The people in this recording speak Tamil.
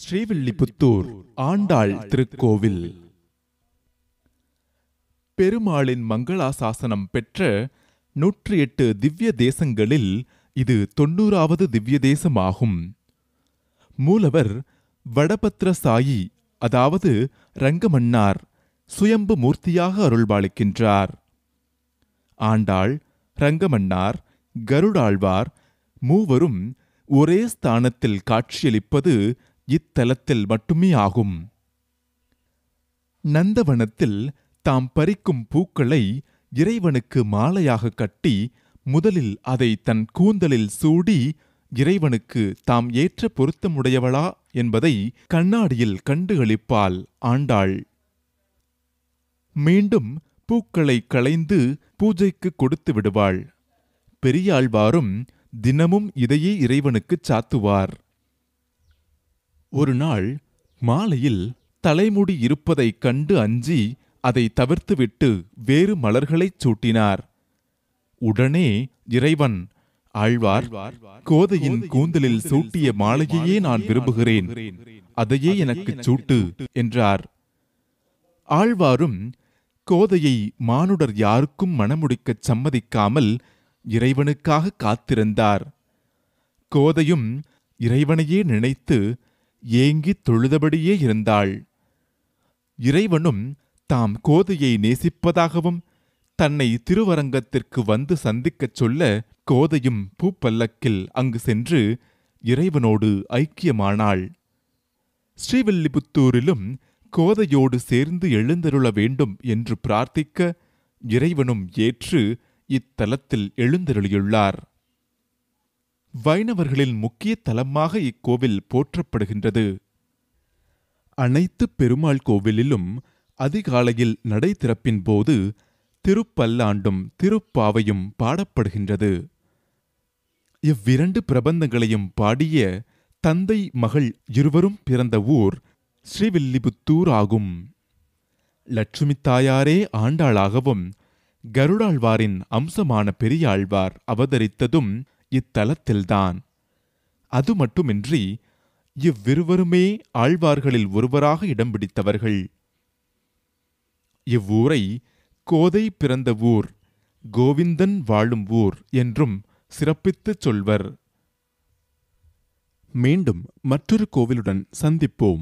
ஸ்ரீவில்லிபுத்தூர் ஆண்டாள் திருக்கோவில் பெருமாளின் மங்களாசாசனம் பெற்ற நூற்றி எட்டு திவ்ய தேசங்களில் இது தொன்னூறாவது திவ்ய தேசமாகும் மூலவர் வடபத்ர சாயி அதாவது ரங்கமன்னார் சுயம்பு மூர்த்தியாக அருள்பாலிக்கின்றார் ஆண்டாள் ரங்கமன்னார் கருடாழ்வார் மூவரும் ஒரே ஸ்தானத்தில் காட்சியளிப்பது இத்தலத்தில் மட்டுமே ஆகும் நந்தவனத்தில் தாம் பறிக்கும் பூக்களை இறைவனுக்கு மாலையாக கட்டி முதலில் அதை தன் கூந்தலில் சூடி இறைவனுக்கு தாம் ஏற்ற பொருத்தமுடையவளா என்பதை கண்ணாடியில் கண்டுகளிப்பாள் ஆண்டாள் மீண்டும் பூக்களை களைந்து பூஜைக்கு கொடுத்து விடுவாள் பெரியாழ்வாரும் தினமும் இதையே இறைவனுக்குச் சாத்துவார் ஒரு நாள் மாலையில் தலைமுடி இருப்பதைக் கண்டு அஞ்சி அதை தவிர்த்துவிட்டு வேறு மலர்களைச் சூட்டினார் உடனே இறைவன் ஆழ்வார் கோதையின் கூந்தலில் சூட்டிய மாலையையே நான் விரும்புகிறேன் அதையே எனக்குச் சூட்டு என்றார் ஆழ்வாரும் கோதையை மானுடர் யாருக்கும் மணமுடிக்கச் சம்மதிக்காமல் இறைவனுக்காக காத்திருந்தார் கோதையும் இறைவனையே நினைத்து ஏங்கித் தொழுதபடியே இருந்தாள் இறைவனும் தாம் கோதையை நேசிப்பதாகவும் தன்னை திருவரங்கத்திற்கு வந்து சந்திக்கச் சொல்ல கோதையும் பூப்பல்லக்கில் அங்கு சென்று இறைவனோடு ஐக்கியமானாள் ஸ்ரீவில்லிபுத்தூரிலும் கோதையோடு சேர்ந்து எழுந்தருள வேண்டும் என்று பிரார்த்திக்க இறைவனும் ஏற்று இத்தலத்தில் எழுந்தருளியுள்ளார் வைணவர்களின் முக்கிய தலமாக இக்கோவில் போற்றப்படுகின்றது அனைத்து பெருமாள் கோவிலிலும் அதிகாலையில் நடை திறப்பின் போது திருப்பல்லாண்டும் திருப்பாவையும் பாடப்படுகின்றது இவ்விரண்டு பிரபந்தங்களையும் பாடிய தந்தை மகள் இருவரும் பிறந்த ஊர் ஸ்ரீவில்லிபுத்தூர் ஆகும் லட்சுமி தாயாரே ஆண்டாளாகவும் கருடாழ்வாரின் அம்சமான பெரியாழ்வார் அவதரித்ததும் இத்தலத்தில்தான் அது மட்டுமின்றி இவ்விருவருமே ஆழ்வார்களில் ஒருவராக இடம் பிடித்தவர்கள் இவ்வூரை கோதை பிறந்த ஊர் கோவிந்தன் வாழும் ஊர் என்றும் சிறப்பித்துச் சொல்வர் மீண்டும் மற்றொரு கோவிலுடன் சந்திப்போம்